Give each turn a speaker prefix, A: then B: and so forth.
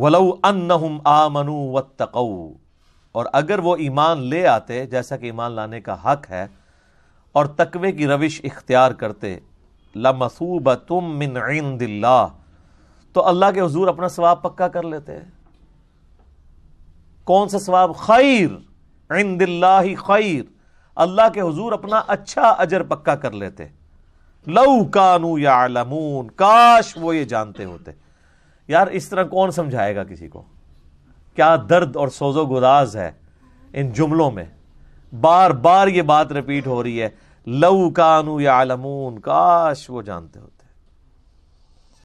A: ولو انہم آمنو واتقو و اور اگر وہ ایمان لے آتے جیسا کہ ایمان لانے کا حق ہے اور تقوی کی روش اختیار کرتے تو اللہ کے حضور اپنا ثواب پکا کر لیتے کون سا ثواب خیر عند خیر اللہ کے حضور اپنا اچھا اجر پکا کر لیتے لو کانو یا کاش وہ یہ جانتے ہوتے یار اس طرح کون سمجھائے گا کسی کو کیا درد اور سوز و گداز ہے ان جملوں میں بار بار یہ بات رپیٹ ہو رہی ہے لو کانو یا کاش وہ جانتے ہوتے